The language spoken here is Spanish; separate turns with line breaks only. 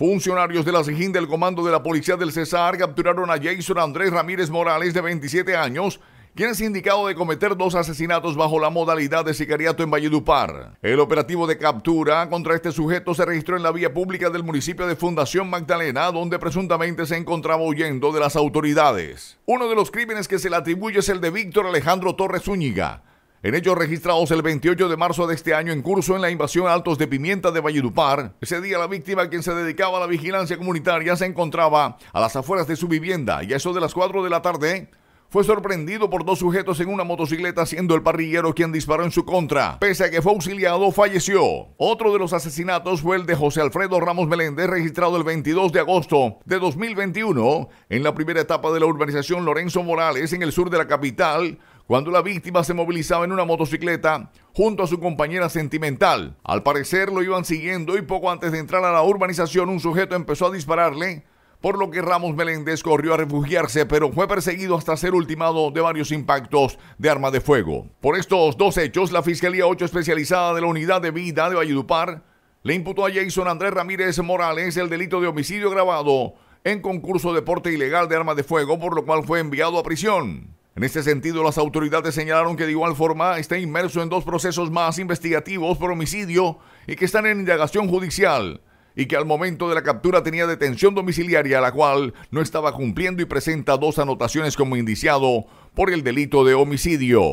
Funcionarios de la SIGIN del Comando de la Policía del Cesar capturaron a Jason Andrés Ramírez Morales, de 27 años, quien es indicado de cometer dos asesinatos bajo la modalidad de sicariato en Valledupar. El operativo de captura contra este sujeto se registró en la vía pública del municipio de Fundación Magdalena, donde presuntamente se encontraba huyendo de las autoridades. Uno de los crímenes que se le atribuye es el de Víctor Alejandro Torres Zúñiga, en hechos registrados el 28 de marzo de este año en curso en la invasión a Altos de Pimienta de Valledupar, ese día la víctima quien se dedicaba a la vigilancia comunitaria se encontraba a las afueras de su vivienda y a eso de las 4 de la tarde fue sorprendido por dos sujetos en una motocicleta siendo el parrillero quien disparó en su contra. Pese a que fue auxiliado, falleció. Otro de los asesinatos fue el de José Alfredo Ramos Meléndez, registrado el 22 de agosto de 2021 en la primera etapa de la urbanización Lorenzo Morales en el sur de la capital, cuando la víctima se movilizaba en una motocicleta junto a su compañera sentimental. Al parecer lo iban siguiendo y poco antes de entrar a la urbanización un sujeto empezó a dispararle, por lo que Ramos Meléndez corrió a refugiarse, pero fue perseguido hasta ser ultimado de varios impactos de arma de fuego. Por estos dos hechos, la Fiscalía 8 especializada de la Unidad de Vida de Valledupar le imputó a Jason Andrés Ramírez Morales el delito de homicidio grabado en concurso de porte ilegal de arma de fuego, por lo cual fue enviado a prisión. En este sentido, las autoridades señalaron que de igual forma está inmerso en dos procesos más investigativos por homicidio y que están en indagación judicial y que al momento de la captura tenía detención domiciliaria, la cual no estaba cumpliendo y presenta dos anotaciones como indiciado por el delito de homicidio.